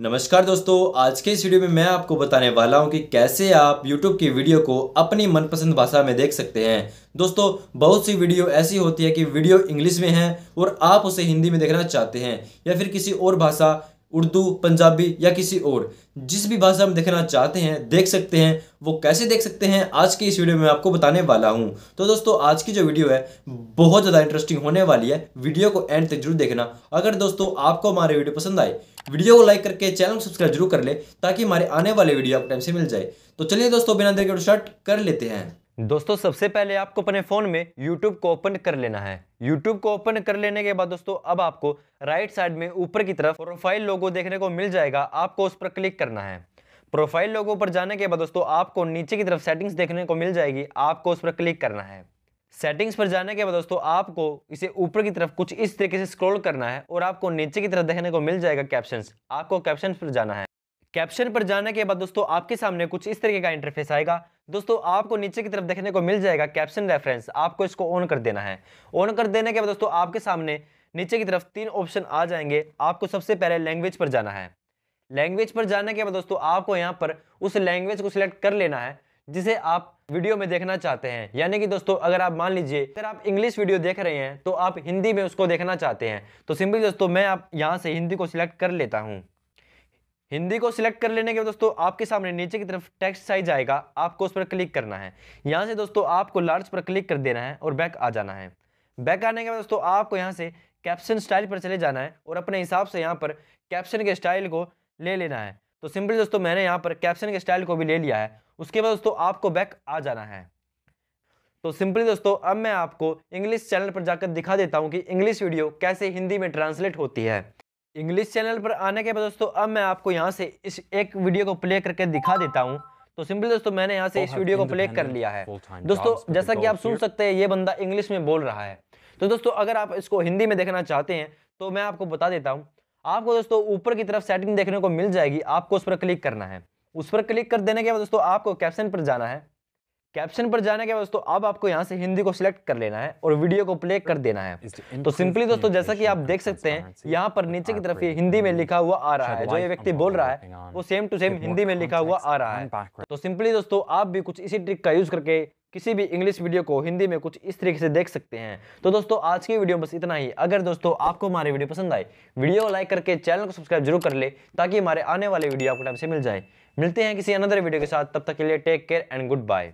नमस्कार दोस्तों आज के इस वीडियो में मैं आपको बताने वाला हूं कि कैसे आप YouTube की वीडियो को अपनी मनपसंद भाषा में देख सकते हैं दोस्तों बहुत सी वीडियो ऐसी होती है कि वीडियो इंग्लिश में है और आप उसे हिंदी में देखना चाहते हैं या फिर किसी और भाषा उर्दू पंजाबी या किसी और जिस भी भाषा में देखना चाहते हैं देख सकते हैं वो कैसे देख सकते हैं आज की इस वीडियो में आपको बताने वाला हूं तो दोस्तों आज की जो वीडियो है बहुत ज़्यादा इंटरेस्टिंग होने वाली है वीडियो को एंड तक जरूर देखना अगर दोस्तों आपको हमारे वीडियो पसंद आए वीडियो को लाइक करके चैनल को सब्सक्राइब जरूर कर ले ताकि हमारे आने वाले वीडियो आप टाइम से मिल जाए तो चलिए दोस्तों बिना देर के स्टार्ट कर लेते हैं दोस्तों सबसे पहले आपको अपने फ़ोन में YouTube को ओपन कर लेना है YouTube को ओपन कर लेने के बाद दोस्तों अब आपको राइट साइड में ऊपर की तरफ प्रोफाइल लोगो देखने को मिल जाएगा आपको उस पर क्लिक करना है प्रोफाइल लोगो पर जाने के बाद दोस्तों आपको नीचे की तरफ सेटिंग्स देखने को मिल जाएगी आपको उस पर क्लिक करना है सेटिंग्स पर जाने के बाद दोस्तों आपको इसे ऊपर की तरफ कुछ इस तरीके से स्क्रॉल करना है और आपको नीचे की तरफ देखने को मिल जाएगा कैप्शंस आपको कैप्शन पर जाना है कैप्शन पर जाने के बाद दोस्तों आपके सामने कुछ इस तरीके का इंटरफेस आएगा दोस्तों आपको नीचे की तरफ देखने को मिल जाएगा कैप्शन रेफरेंस आपको इसको ऑन कर देना है ऑन कर देने के बाद दोस्तों आपके सामने नीचे की तरफ तीन ऑप्शन आ जाएंगे आपको सबसे पहले लैंग्वेज पर जाना है लैंग्वेज पर जाने के बाद दोस्तों आपको यहाँ पर उस लैंग्वेज को सिलेक्ट कर लेना है जिसे आप वीडियो में देखना चाहते हैं यानी कि दोस्तों अगर आप मान लीजिए अगर आप इंग्लिश वीडियो देख रहे हैं तो आप हिंदी में उसको देखना चाहते हैं तो सिंपली दोस्तों मैं आप यहाँ से हिंदी को सिलेक्ट कर लेता हूँ हिंदी को सिलेक्ट कर लेने के बाद दोस्तों आपके सामने नीचे की तरफ टेक्स्ट साइज आएगा आपको उस पर क्लिक करना है यहाँ से दोस्तों आपको लार्ज पर क्लिक कर देना है और बैक आ जाना है बैक आने के बाद दोस्तों आपको यहाँ से कैप्शन स्टाइल पर चले जाना है और अपने हिसाब से यहाँ पर कैप्शन के स्टाइल को ले लेना है तो सिंपली दोस्तों मैंने यहाँ पर कैप्शन के स्टाइल को भी ले लिया है उसके बाद दोस्तों आपको बैक आ जाना है तो सिंपली दोस्तों अब मैं आपको इंग्लिश चैनल पर जाकर दिखा देता हूँ कि इंग्लिश वीडियो कैसे हिंदी में ट्रांसलेट होती है इंग्लिश चैनल पर आने के बाद दोस्तों अब मैं आपको यहाँ से इस एक वीडियो को प्ले करके दिखा देता हूँ तो सिंपल दोस्तों मैंने यहाँ से इस वीडियो को प्ले कर लिया है दोस्तों जैसा कि आप सुन सकते हैं ये बंदा इंग्लिश में बोल रहा है तो दोस्तों अगर आप इसको हिंदी में देखना चाहते हैं तो मैं आपको बता देता हूँ आपको दोस्तों ऊपर की तरफ सेटिंग देखने को मिल जाएगी आपको उस पर क्लिक करना है उस पर क्लिक कर देने के बाद दोस्तों आपको कैप्शन पर जाना है कैप्शन पर जाने के बाद दोस्तों अब आपको यहाँ से हिंदी को सिलेक्ट कर लेना है और वीडियो को प्ले कर देना है तो सिंपली दोस्तों जैसा कि आप देख सकते हैं यहाँ पर नीचे की तरफ ये हिंदी में लिखा हुआ आ रहा है जो ये व्यक्ति बोल रहा है वो सेम टू सेम हिंदी में लिखा हुआ आ रहा है तो सिंपली दोस्तों आप भी कुछ इसी ट्रिक का यूज करके किसी भी इंग्लिश वीडियो को हिंदी में कुछ इस तरीके से देख सकते हैं तो दोस्तों आज की वीडियो बस इतना ही अगर दोस्तों आपको हमारी वीडियो पसंद आए वीडियो को लाइक करके चैनल को सब्सक्राइब जरूर कर ले ताकि हमारे आने वाले वीडियो आपको टाइम से मिल जाए मिलते हैं किसी अनदर वीडियो के साथ तब तक के लिए take care and good bye